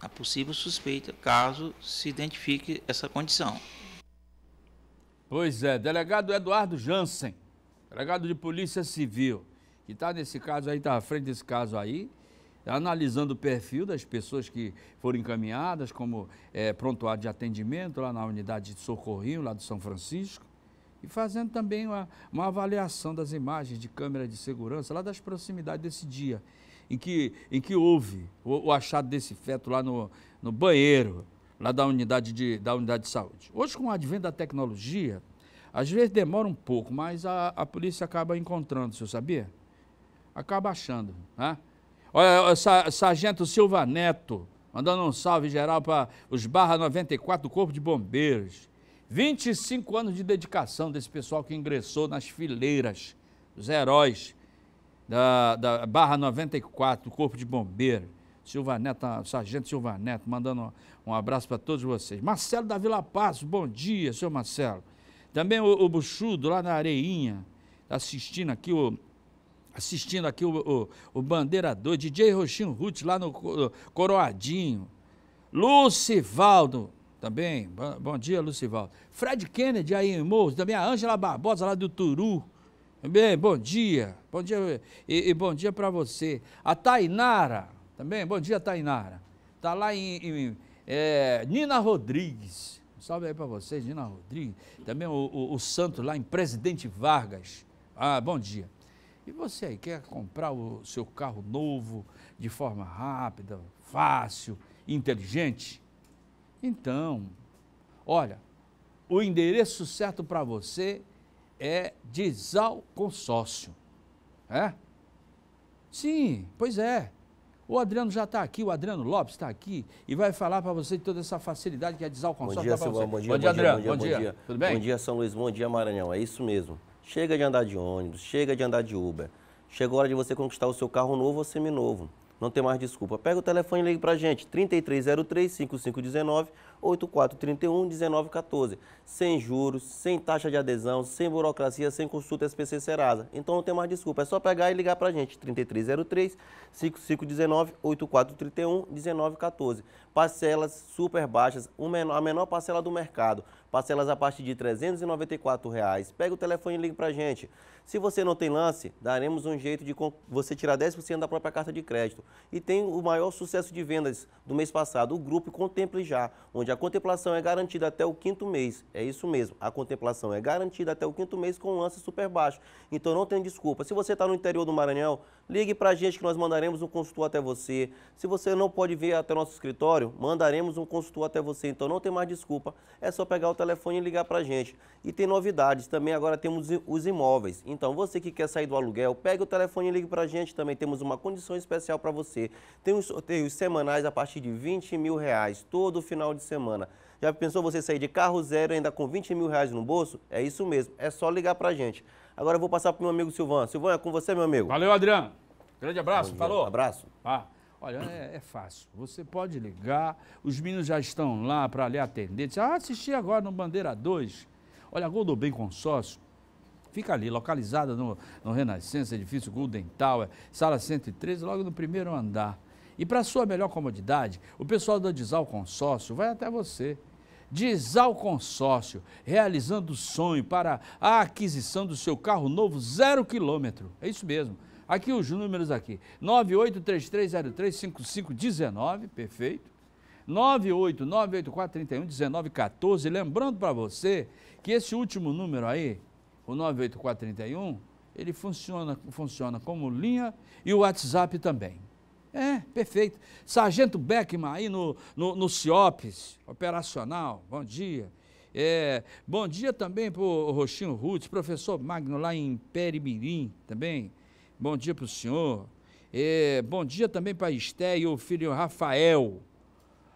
na possível suspeita, caso se identifique essa condição. Pois é, delegado Eduardo Jansen, delegado de Polícia Civil que está nesse caso aí, está à frente desse caso aí, tá analisando o perfil das pessoas que foram encaminhadas como é, prontuário de atendimento lá na unidade de socorrinho lá do São Francisco e fazendo também uma, uma avaliação das imagens de câmera de segurança lá das proximidades desse dia em que, em que houve o, o achado desse feto lá no, no banheiro lá da unidade, de, da unidade de saúde. Hoje, com o advento da tecnologia, às vezes demora um pouco, mas a, a polícia acaba encontrando, o senhor sabia? acaba achando. Né? Olha, Sargento Silva Neto, mandando um salve geral para os Barra 94 do Corpo de Bombeiros. 25 anos de dedicação desse pessoal que ingressou nas fileiras, os heróis da, da Barra 94 do Corpo de Bombeiros. Silva Neto, Sargento Silva Neto, mandando um abraço para todos vocês. Marcelo da Vila Passo, bom dia, seu Marcelo. Também o, o Buxudo, lá na Areinha, tá assistindo aqui o assistindo aqui o, o, o Bandeirador, DJ Roxinho Ruth lá no Coroadinho, Lucivaldo também, bom, bom dia Lucivaldo, Fred Kennedy aí em Morros, também a Ângela Barbosa lá do Turu, também, bom dia, bom dia e, e bom dia para você, a Tainara, também, bom dia Tainara, tá lá em, em é, Nina Rodrigues, salve aí para vocês, Nina Rodrigues, também o, o, o Santos lá em Presidente Vargas, ah, bom dia. E você aí quer comprar o seu carro novo de forma rápida, fácil, inteligente? Então, olha, o endereço certo para você é Dizal Consórcio. É? Sim, pois é. O Adriano já está aqui, o Adriano Lopes está aqui e vai falar para você de toda essa facilidade que a Dizal Consórcio dá para você. Bom dia, bom dia, bom dia, bom dia, Adriano. Bom dia, Tudo bem? Bom dia, São Luís. Bom dia, Maranhão. É isso mesmo. Chega de andar de ônibus, chega de andar de Uber. Chegou a hora de você conquistar o seu carro novo ou seminovo. Não tem mais desculpa. Pega o telefone e ligue para a gente, 3303 5519 8431-1914, sem juros, sem taxa de adesão, sem burocracia, sem consulta SPC Serasa. Então não tem mais desculpa, é só pegar e ligar para a gente, 3303-5519-8431-1914. Parcelas super baixas, a menor parcela do mercado, parcelas a partir de R$ 394. Reais. Pega o telefone e liga para a gente. Se você não tem lance, daremos um jeito de você tirar 10% da própria carta de crédito. E tem o maior sucesso de vendas do mês passado, o Grupo Contemple Já, onde a a contemplação é garantida até o quinto mês. É isso mesmo, a contemplação é garantida até o quinto mês com um lance super baixo. Então não tem desculpa. Se você está no interior do Maranhão, ligue para a gente que nós mandaremos um consultor até você. Se você não pode vir até nosso escritório, mandaremos um consultor até você. Então não tem mais desculpa, é só pegar o telefone e ligar para a gente. E tem novidades, também agora temos os imóveis. Então você que quer sair do aluguel, pegue o telefone e ligue para a gente. Também temos uma condição especial para você. Tem os sorteios semanais a partir de 20 mil reais, todo final de semana semana. Já pensou você sair de carro zero ainda com 20 mil reais no bolso? É isso mesmo, é só ligar para a gente. Agora eu vou passar para o meu amigo Silvan. Silvan, é com você, meu amigo. Valeu, Adriano. Grande abraço, falou. Abraço. Ah. Olha, é, é, fácil. Você pode ligar, os meninos já estão lá para lhe atender. Diz, ah, assisti agora no Bandeira 2. Olha, a Gol do Bem Consórcio fica ali, localizada no, no Renascença, edifício Golden Tower, é, sala 113, logo no primeiro andar. E para sua melhor comodidade, o pessoal da Desal Consórcio vai até você. Desal Consórcio, realizando o sonho para a aquisição do seu carro novo zero quilômetro. É isso mesmo. Aqui os números aqui, 983303-5519, perfeito. 98984311914. Lembrando para você que esse último número aí, o 98431, ele funciona, funciona como linha e o WhatsApp também. É, perfeito. Sargento Beckman aí no, no, no CIOPS, operacional, bom dia. É, bom dia também para o Roxinho Rutz, professor Magno lá em Perimirim também. Bom dia para o senhor. É, bom dia também para a Esté e o filho Rafael,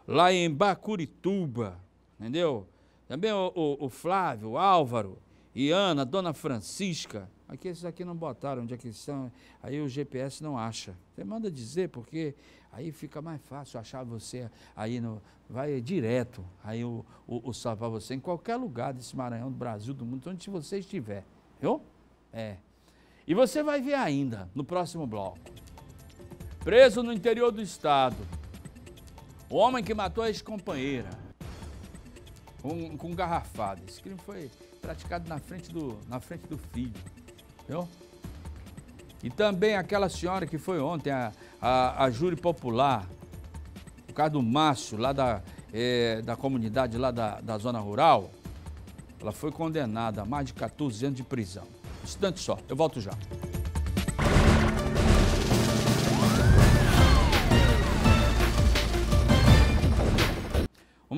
lá em Bacurituba, entendeu? Também o, o, o Flávio, o Álvaro e Ana, Dona Francisca, Aqui esses aqui não botaram onde é que estão. Aí o GPS não acha. Você manda dizer, porque aí fica mais fácil achar você aí no. Vai direto. Aí o, o, o você em qualquer lugar desse Maranhão, do Brasil, do mundo, onde você estiver. Viu? É. E você vai ver ainda no próximo bloco. Preso no interior do estado. O homem que matou a ex-companheira com, com garrafada. Esse crime foi praticado na frente do, na frente do filho. Viu? E também aquela senhora que foi ontem, a, a, a júri popular, por causa do Márcio, lá da, é, da comunidade lá da, da zona rural, ela foi condenada a mais de 14 anos de prisão. Um instante só, eu volto já.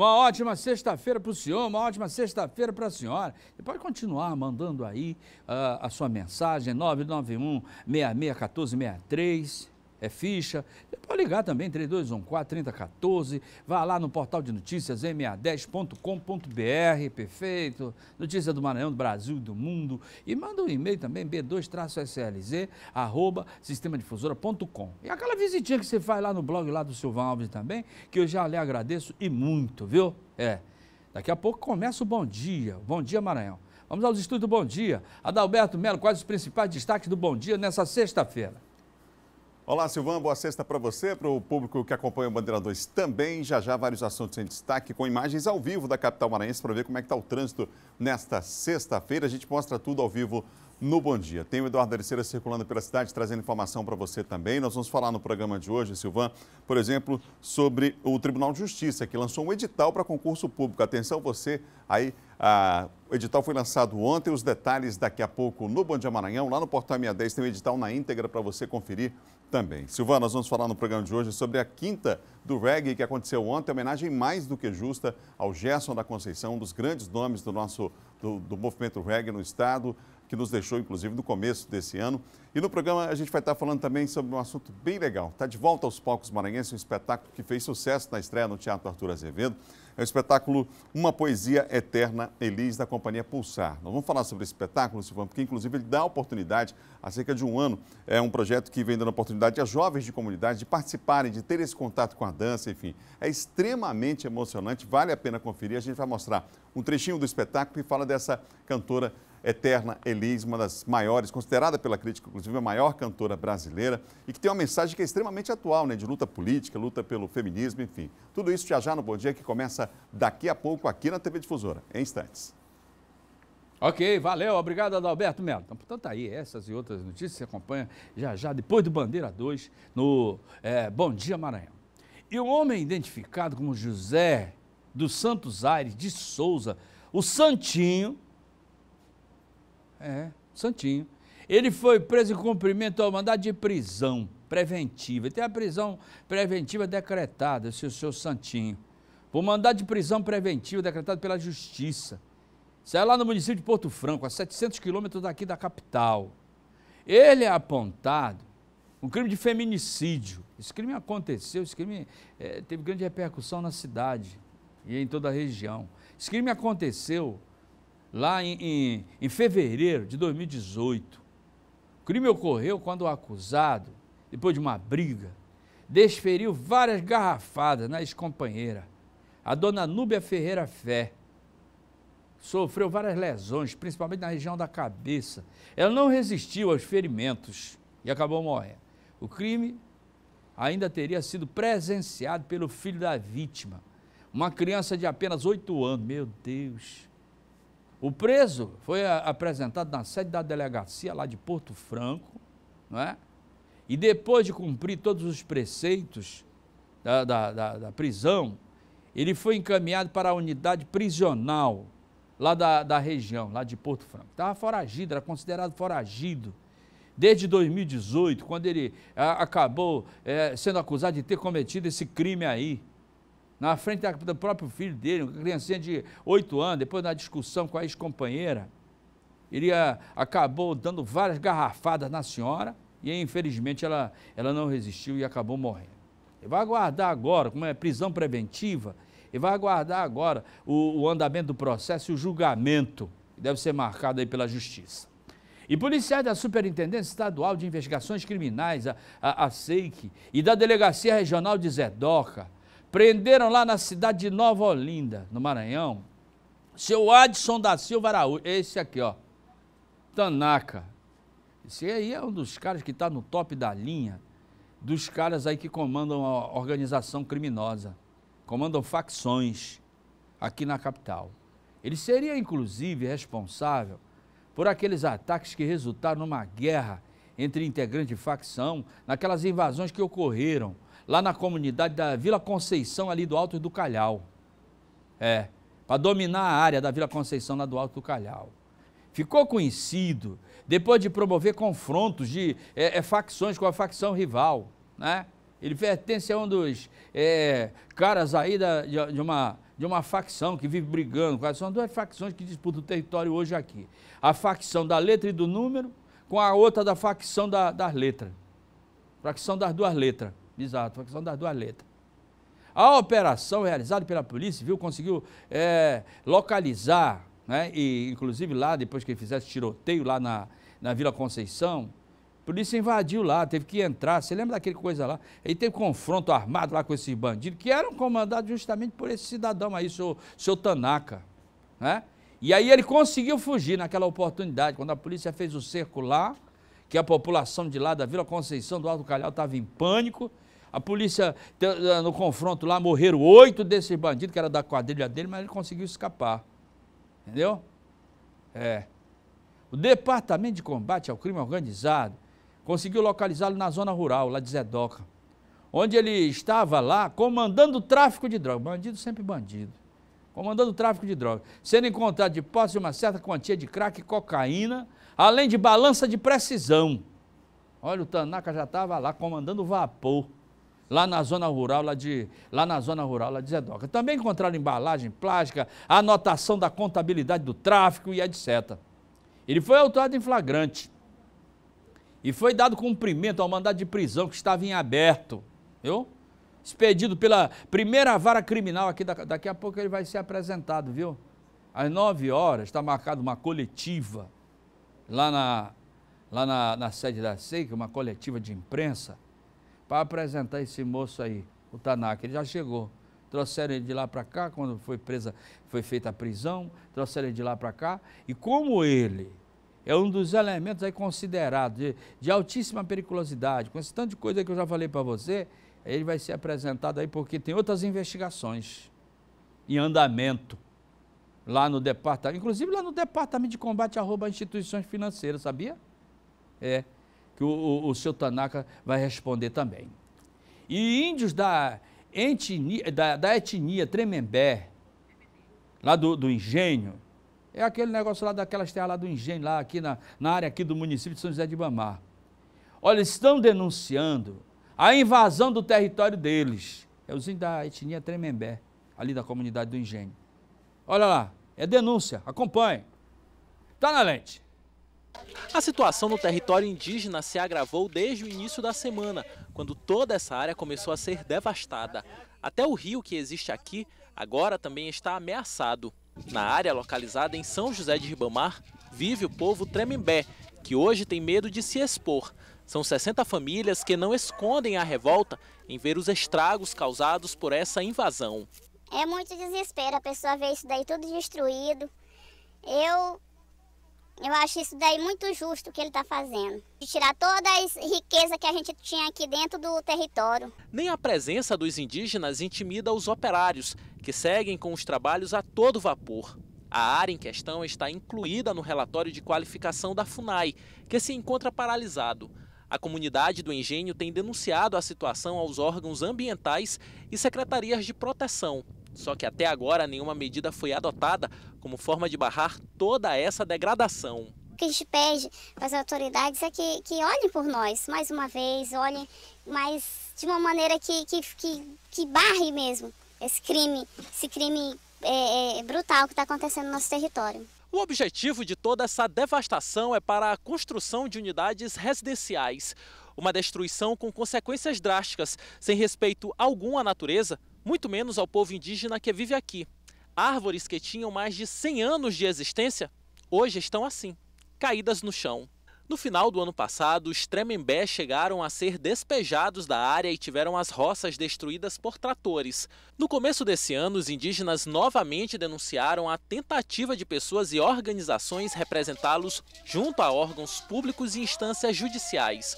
Uma ótima sexta-feira para o senhor, uma ótima sexta-feira para a senhora. E pode continuar mandando aí uh, a sua mensagem, 991 66 1463 é ficha. Você pode ligar também, 3214-3014. Vá lá no portal de notícias ma10.com.br, perfeito. Notícia do Maranhão, do Brasil e do mundo. E manda um e-mail também, b2-slz, arroba sistemadifusora.com. E aquela visitinha que você faz lá no blog lá do Silvão Alves também, que eu já lhe agradeço e muito, viu? É. Daqui a pouco começa o Bom Dia. Bom Dia, Maranhão. Vamos aos estudos do Bom Dia. Adalberto Melo, quais os principais destaques do Bom Dia nessa sexta-feira? Olá, Silvan, boa sexta para você, para o público que acompanha o Bandeira 2 também. Já já vários assuntos em destaque, com imagens ao vivo da capital maranhense para ver como é que está o trânsito nesta sexta-feira. A gente mostra tudo ao vivo no Bom Dia. Tem o Eduardo Ericeira circulando pela cidade, trazendo informação para você também. Nós vamos falar no programa de hoje, Silvan, por exemplo, sobre o Tribunal de Justiça, que lançou um edital para concurso público. Atenção você aí, a... o edital foi lançado ontem, os detalhes daqui a pouco no Bom Dia Maranhão. Lá no Portal 610 tem o edital na íntegra para você conferir também. Silvana, nós vamos falar no programa de hoje sobre a quinta do reggae que aconteceu ontem, homenagem mais do que justa ao Gerson da Conceição, um dos grandes nomes do nosso do, do movimento reggae no estado, que nos deixou inclusive no começo desse ano. E no programa a gente vai estar falando também sobre um assunto bem legal. Está de volta aos palcos maranhenses, um espetáculo que fez sucesso na estreia no Teatro Arthur Azevedo. É o espetáculo Uma Poesia Eterna Elis, da Companhia Pulsar. Nós vamos falar sobre esse espetáculo, Silvano, porque inclusive ele dá a oportunidade, há cerca de um ano, é um projeto que vem dando a oportunidade a jovens de comunidade de participarem, de ter esse contato com a dança, enfim. É extremamente emocionante, vale a pena conferir. A gente vai mostrar um trechinho do espetáculo e fala dessa cantora Eterna Elis, uma das maiores, considerada pela crítica, inclusive, a maior cantora brasileira, e que tem uma mensagem que é extremamente atual, né? De luta política, luta pelo feminismo, enfim. Tudo isso já já no Bom Dia, que começa daqui a pouco aqui na TV Difusora, em instantes. Ok, valeu, obrigado Adalberto Melo. Então portanto tá aí, essas e outras notícias você acompanha já já, depois do Bandeira 2, no é, Bom Dia Maranhão. E um homem identificado como José dos Santos Aires de Souza, o Santinho, é, santinho. Ele foi preso em cumprimento ao mandado de prisão preventiva. tem a prisão preventiva decretada, seu seu santinho. Por mandado de prisão preventiva decretado pela Justiça. Isso é lá no município de Porto Franco, a 700 quilômetros daqui da capital. Ele é apontado um crime de feminicídio. Esse crime aconteceu, esse crime é, teve grande repercussão na cidade e em toda a região. Esse crime aconteceu lá em, em, em fevereiro de 2018. O crime ocorreu quando o acusado, depois de uma briga, desferiu várias garrafadas na ex-companheira, a dona Núbia Ferreira Fé. Sofreu várias lesões, principalmente na região da cabeça. Ela não resistiu aos ferimentos e acabou morrendo. O crime ainda teria sido presenciado pelo filho da vítima, uma criança de apenas oito anos. Meu Deus! O preso foi apresentado na sede da delegacia lá de Porto Franco, não é? E depois de cumprir todos os preceitos da, da, da, da prisão, ele foi encaminhado para a unidade prisional lá da, da região, lá de Porto Franco. Estava foragido, era considerado foragido. Desde 2018, quando ele a, acabou é, sendo acusado de ter cometido esse crime aí, na frente da, do próprio filho dele, uma criancinha de 8 anos, depois da discussão com a ex-companheira, ele acabou dando várias garrafadas na senhora e infelizmente ela, ela não resistiu e acabou morrendo. Ele vai aguardar agora, como é prisão preventiva, ele vai aguardar agora o, o andamento do processo e o julgamento, que deve ser marcado aí pela justiça. E policiais da Superintendência Estadual de Investigações Criminais, a, a, a SEIC, e da Delegacia Regional de Zedoca, Prenderam lá na cidade de Nova Olinda, no Maranhão, seu Adson da Silva Araújo, esse aqui, ó, Tanaka. Esse aí é um dos caras que está no top da linha dos caras aí que comandam a organização criminosa, comandam facções aqui na capital. Ele seria, inclusive, responsável por aqueles ataques que resultaram numa guerra entre integrantes de facção, naquelas invasões que ocorreram lá na comunidade da Vila Conceição, ali do Alto do Calhau. É, para dominar a área da Vila Conceição, lá do Alto do Calhau. Ficou conhecido depois de promover confrontos de é, é, facções com a facção rival, né? Ele pertence a um dos é, caras aí da, de, de, uma, de uma facção que vive brigando. são duas facções que disputam o território hoje aqui. A facção da letra e do número com a outra da facção da, das letras. Facção das duas letras diz a questão das duas letras. A operação realizada pela Polícia Civil conseguiu é, localizar, né, e inclusive lá, depois que fizesse tiroteio lá na, na Vila Conceição, a polícia invadiu lá, teve que entrar. Você lembra daquele coisa lá? Aí teve confronto armado lá com esses bandidos, que eram comandados justamente por esse cidadão aí, seu, seu Tanaka. Né? E aí ele conseguiu fugir naquela oportunidade, quando a polícia fez o cerco lá, que a população de lá da Vila Conceição do Alto Calhau estava em pânico, a polícia, eh, no confronto lá, morreram oito desses bandidos, que era da quadrilha dele, mas ele conseguiu escapar. Entendeu? É. O Departamento de Combate ao Crime Organizado conseguiu localizá-lo na zona rural, lá de Zedoca, onde ele estava lá comandando o tráfico de drogas. Bandido sempre bandido. Comandando o tráfico de drogas. Sendo encontrado de posse de uma certa quantia de crack e cocaína, além de balança de precisão. Olha, o Tanaka já estava lá comandando o vapor lá na zona rural, lá de, lá na zona rural, lá de Zedoca. Também encontraram embalagem plástica, anotação da contabilidade do tráfico e etc. Ele foi autuado em flagrante e foi dado cumprimento ao mandado de prisão que estava em aberto, viu? Expedido pela primeira vara criminal aqui, daqui a pouco ele vai ser apresentado, viu? Às 9 horas está marcada uma coletiva lá na, lá na, na sede da SEIC, uma coletiva de imprensa, para apresentar esse moço aí, o Tanaka. Ele já chegou. Trouxeram ele de lá para cá, quando foi presa, foi feita a prisão, trouxeram ele de lá para cá. E como ele é um dos elementos aí considerados de, de altíssima periculosidade, com esse tanto de coisa que eu já falei para você, ele vai ser apresentado aí porque tem outras investigações em andamento lá no departamento, inclusive lá no departamento de combate a a instituições financeiras, sabia? É que o, o, o seu Tanaka vai responder também. E índios da etnia, da, da etnia Tremembé, lá do, do Engenho, é aquele negócio lá daquelas terras lá do Engenho, lá aqui na, na área aqui do município de São José de Bamar. Olha, estão denunciando a invasão do território deles. É os índios da etnia Tremembé, ali da comunidade do Engenho. Olha lá, é denúncia, acompanhe. Tá na lente. A situação no território indígena se agravou desde o início da semana, quando toda essa área começou a ser devastada. Até o rio que existe aqui agora também está ameaçado. Na área localizada em São José de Ribamar, vive o povo Tremembé, que hoje tem medo de se expor. São 60 famílias que não escondem a revolta em ver os estragos causados por essa invasão. É muito desespero a pessoa ver isso daí tudo destruído. Eu eu acho isso daí muito justo o que ele está fazendo. De tirar toda a riqueza que a gente tinha aqui dentro do território. Nem a presença dos indígenas intimida os operários, que seguem com os trabalhos a todo vapor. A área em questão está incluída no relatório de qualificação da FUNAI, que se encontra paralisado. A comunidade do engenho tem denunciado a situação aos órgãos ambientais e secretarias de proteção, só que até agora nenhuma medida foi adotada como forma de barrar toda essa degradação. O que a gente pede para as autoridades é que, que olhem por nós, mais uma vez, olhem, mas de uma maneira que, que, que, que barre mesmo esse crime, esse crime é, é, brutal que está acontecendo no nosso território. O objetivo de toda essa devastação é para a construção de unidades residenciais. Uma destruição com consequências drásticas, sem respeito algum à natureza, muito menos ao povo indígena que vive aqui. Árvores que tinham mais de 100 anos de existência hoje estão assim, caídas no chão. No final do ano passado, os Tremembé chegaram a ser despejados da área e tiveram as roças destruídas por tratores. No começo desse ano, os indígenas novamente denunciaram a tentativa de pessoas e organizações representá-los junto a órgãos públicos e instâncias judiciais.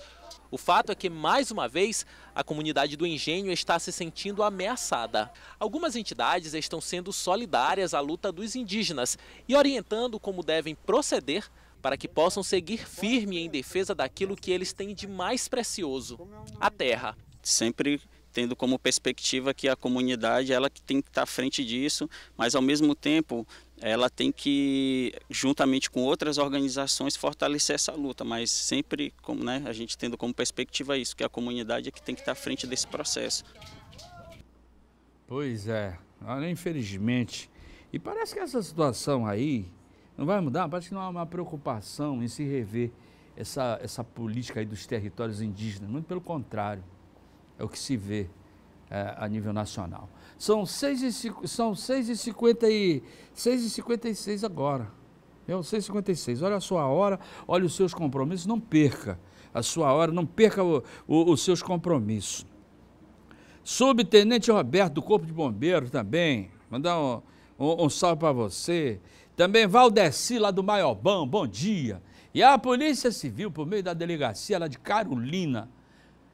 O fato é que, mais uma vez, a comunidade do engenho está se sentindo ameaçada. Algumas entidades estão sendo solidárias à luta dos indígenas e orientando como devem proceder para que possam seguir firme em defesa daquilo que eles têm de mais precioso, a terra. Sempre tendo como perspectiva que a comunidade ela tem que estar à frente disso, mas ao mesmo tempo ela tem que, juntamente com outras organizações, fortalecer essa luta, mas sempre como, né, a gente tendo como perspectiva isso, que a comunidade é que tem que estar à frente desse processo. Pois é, infelizmente. E parece que essa situação aí não vai mudar, parece que não há uma preocupação em se rever essa, essa política aí dos territórios indígenas, muito pelo contrário, é o que se vê é, a nível nacional. São 6h56 agora. É 6h56. Olha a sua hora, olha os seus compromissos, não perca a sua hora, não perca o, o, os seus compromissos. Subtenente Roberto, do Corpo de Bombeiros também, mandar um, um, um salve para você. Também Valdeci, lá do Maiobão, bom dia. E a Polícia Civil, por meio da delegacia lá de Carolina,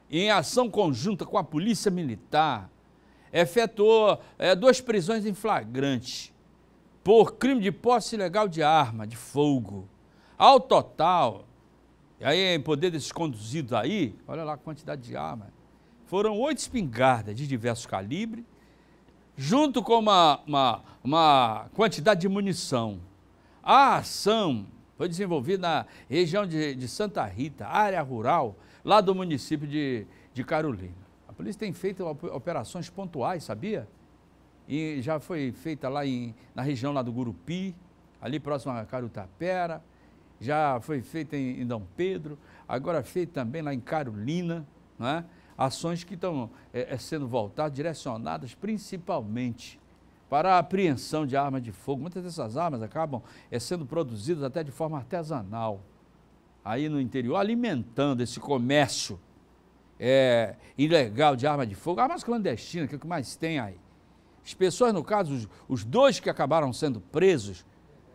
em ação conjunta com a Polícia Militar, efetuou é, é, duas prisões em flagrante por crime de posse ilegal de arma de fogo. Ao total, e aí em poder desses conduzidos aí, olha lá a quantidade de arma, foram oito espingardas de diversos calibres, junto com uma, uma, uma quantidade de munição. A ação foi desenvolvida na região de, de Santa Rita, área rural, lá do município de, de Carolina polícia tem feito operações pontuais, sabia? E já foi feita lá em, na região lá do Gurupi, ali próximo a Carutapera, já foi feita em, em Dom Pedro, agora feita também lá em Carolina, né? ações que estão é, é, sendo voltadas, direcionadas principalmente para a apreensão de armas de fogo. Muitas dessas armas acabam é, sendo produzidas até de forma artesanal, aí no interior, alimentando esse comércio é, ilegal de arma de fogo, armas clandestinas, que é o que mais tem aí. As pessoas, no caso, os, os dois que acabaram sendo presos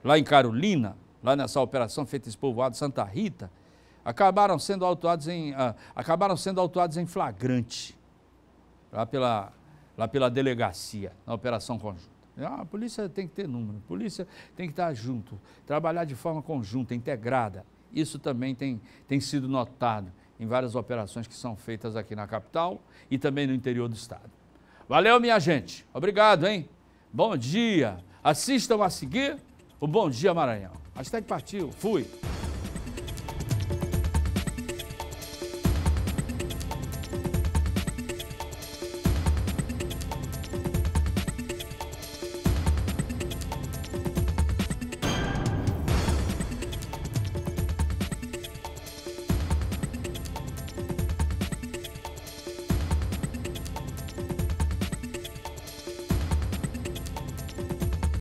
lá em Carolina, lá nessa operação feita esse povoado Santa Rita, acabaram sendo autuados em, ah, acabaram sendo autuados em flagrante, lá pela, lá pela delegacia, na operação conjunta. Ah, a polícia tem que ter número, a polícia tem que estar junto, trabalhar de forma conjunta, integrada. Isso também tem, tem sido notado em várias operações que são feitas aqui na capital e também no interior do estado. Valeu, minha gente. Obrigado, hein? Bom dia. Assistam a seguir o Bom Dia Maranhão. Hashtag partiu. Fui.